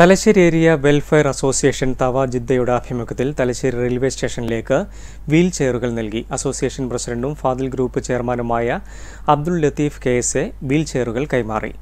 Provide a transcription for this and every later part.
Thalassery area welfare association തവ ജിദ്ദയുടെ ആഭിമുഖ്യത്തിൽ തലശ്ശേരി റെയിൽവേ സ്റ്റേഷനിലേക്ക് വീൽ ചെയറുകൾ നൽകി അസോസിയേഷൻ പ്രസിഡന്റും ഫാദിൽ ഗ്രൂപ്പ് ചെയർമാനുമായ Abdul Latheef K S A wheel ചെയറുകൾ കൈമാറി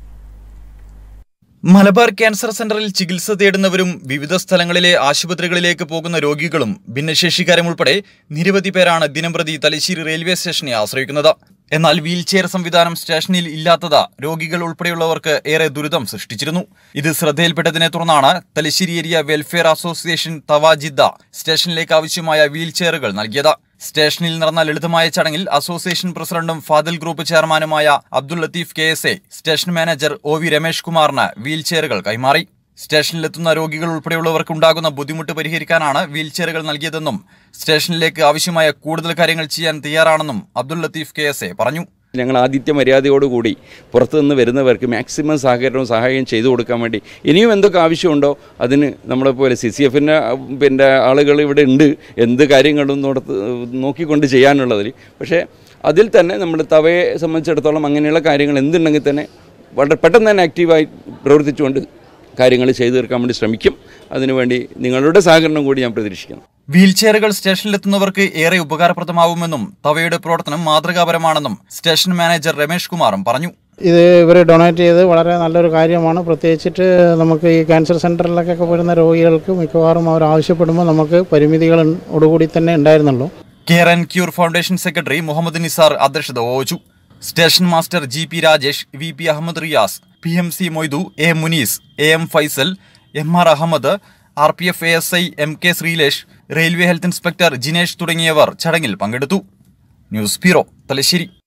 മലബാർ ക്യാൻസർ സെന്ററിൽ ചികിത്സ തേടുന്നവരും വിവിധ സ്ഥലങ്ങളിലെ ആശുപത്രികളിലേക്ക് പോകുന്ന രോഗികളും ഭിന്നശേഷിക്കാരും ഉൾപ്പെടെ നിരവധി പേരാണ് ദിനംപ്രതി തലശ്ശേരി റെയിൽവേ സ്റ്റേഷനെ ആശ്രയിക്കുന്നത് എന്നാൽ വീൽചെയർ സംവിധാനം സ്റ്റേഷനിൽ ഇല്ലാത്തത് രോഗികൾ ഉൾപ്പെടെയുള്ളവർക്ക് ഏറെ ദുരിതം സൃഷ്ടിച്ചിരുന്നു ഇത് ശ്രദ്ധയിൽപ്പെട്ടതിനെ തുടർന്നാണ് തലശ്ശേരി ഏരിയ വെൽഫെയർ അസോസിയേഷൻ തവാജിദ്ദ സ്റ്റേഷനിലേക്ക് ആവശ്യമായ വീൽചെയറുകൾ നൽകിയത് സ്റ്റേഷനിൽ നടന്ന ലളിതമായ ചടങ്ങിൽ അസോസിയേഷൻ പ്രസിഡന്റും ഫാദൽ ഗ്രൂപ്പ് ചെയർമാനുമായ Abdul Latheef K S A station manager O V Ramesh കുമാറിന് വീൽചെയറുകൾ കൈമാറി സ്റ്റേഷനിലെത്തുന്ന രോഗികൾ ഉൾപ്പെടെയുള്ളവർക്ക് ഉണ്ടാകുന്ന ബുദ്ധിമുട്ട് പരിഹരിക്കാനാണ് വീൽചെയറുകൾ നൽകിയതെന്നും സ്റ്റേഷനിലേക്ക് ആവശ്യമായ കൂടുതൽ കാര്യങ്ങൾ ചെയ്യാൻ തയ്യാറാണെന്നും അബ്ദുൽ ലത്തീഫ് കെ പറഞ്ഞു ഞങ്ങൾ ആദിത്യ മര്യാദയോടുകൂടി പുറത്തുനിന്ന് വരുന്നവർക്ക് മാക്സിമം സഹകരണവും സഹായം ചെയ്തു കൊടുക്കാൻ വേണ്ടി ഇനിയും എന്തൊക്കെ ആവശ്യമുണ്ടോ അതിന് നമ്മളെ പോലെ സി സി എഫിൻ്റെ പിന്നെ ആളുകൾ ഇവിടെ ഉണ്ട് എന്ത് കാര്യങ്ങളും നടത്ത് നോക്കിക്കൊണ്ട് ചെയ്യാനുള്ളതിൽ പക്ഷേ അതിൽ തന്നെ നമ്മൾ തവയെ സംബന്ധിച്ചിടത്തോളം അങ്ങനെയുള്ള കാര്യങ്ങൾ എന്തുണ്ടെങ്കിൽ തന്നെ വളരെ പെട്ടെന്ന് തന്നെ ആക്റ്റീവായി പ്രവർത്തിച്ചുകൊണ്ട് കാര്യങ്ങൾ ചെയ്തു തീർക്കാൻ വേണ്ടി ശ്രമിക്കും അതിനുവേണ്ടി നിങ്ങളുടെ സഹകരണം കൂടി ഞാൻ പ്രതീക്ഷിക്കുന്നു വീൽചെയറുകൾ സ്റ്റേഷനിലെത്തുന്നവർക്ക് ഏറെ ഉപകാരപ്രദമാവുമെന്നും തവയുടെ പ്രവർത്തനം മാതൃകാപരമാണെന്നും സ്റ്റേഷൻ മാനേജർ രമേഷ് കുമാറും പറഞ്ഞു ഇത് ഇവർ ഡൊണേറ്റ് ചെയ്ത് വളരെ നല്ലൊരു കാര്യമാണ് പ്രത്യേകിച്ചിട്ട് നമുക്ക് ഈ ക്യാൻസർ സെൻറ്ററിലേക്കൊക്കെ വരുന്ന രോഗികൾക്ക് മിക്കവാറും അവർ ആവശ്യപ്പെടുമ്പോൾ നമുക്ക് പരിമിതികളോടുകൂടി തന്നെ ഉണ്ടായിരുന്നുള്ളൂ care and cure foundation secretary Muhammad Nisar അധ്യക്ഷത വഹിച്ചു station master G P Rajesh V P Ahmed Riyas P M C Moidu A Munees A M Faisal M R Ahmed R P F A S I M K Sreelesh railway health inspector Jinesh തുടങ്ങിയവർ ചടങ്ങിൽ പങ്കെടുത്തു ന്യൂസ് ബ്യൂറോ തലശ്ശേരി